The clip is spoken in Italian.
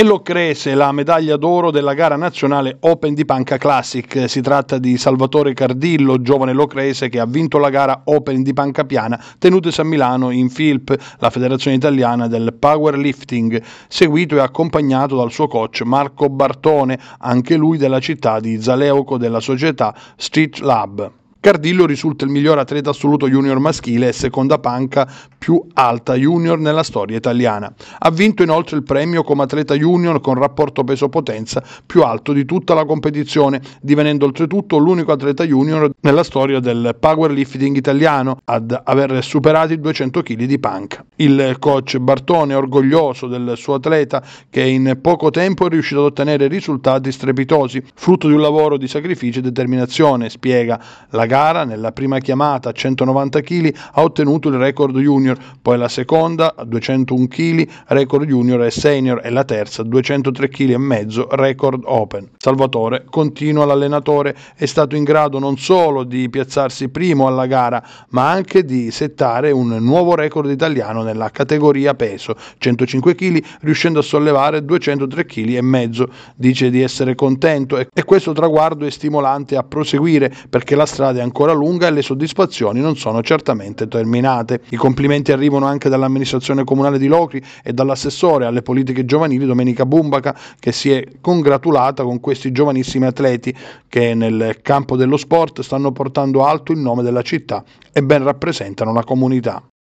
e l'Ocrese la medaglia d'oro della gara nazionale Open di Panca Classic. Si tratta di Salvatore Cardillo, giovane locrese che ha vinto la gara Open di Panca Piana tenutasi a Milano in FILP, la Federazione Italiana del Powerlifting, seguito e accompagnato dal suo coach Marco Bartone, anche lui della città di Zaleuco della società Street Lab. Cardillo risulta il miglior atleta assoluto junior maschile e seconda panca più alta junior nella storia italiana. Ha vinto inoltre il premio come atleta junior con rapporto peso-potenza più alto di tutta la competizione, divenendo oltretutto l'unico atleta junior nella storia del powerlifting italiano ad aver superato i 200 kg di panca. Il coach Bartone è orgoglioso del suo atleta che in poco tempo è riuscito ad ottenere risultati strepitosi, frutto di un lavoro di sacrificio e determinazione, spiega la gara gara, nella prima chiamata a 190 kg, ha ottenuto il record junior, poi la seconda a 201 kg, record junior e senior e la terza a 203 kg e mezzo, record open. Salvatore continua l'allenatore, è stato in grado non solo di piazzarsi primo alla gara, ma anche di settare un nuovo record italiano nella categoria peso, 105 kg, riuscendo a sollevare 203 kg e mezzo. Dice di essere contento e questo traguardo è stimolante a proseguire perché la strada è ancora ancora lunga e le soddisfazioni non sono certamente terminate. I complimenti arrivano anche dall'amministrazione comunale di Locri e dall'assessore alle politiche giovanili Domenica Bumbaca che si è congratulata con questi giovanissimi atleti che nel campo dello sport stanno portando alto il nome della città e ben rappresentano la comunità.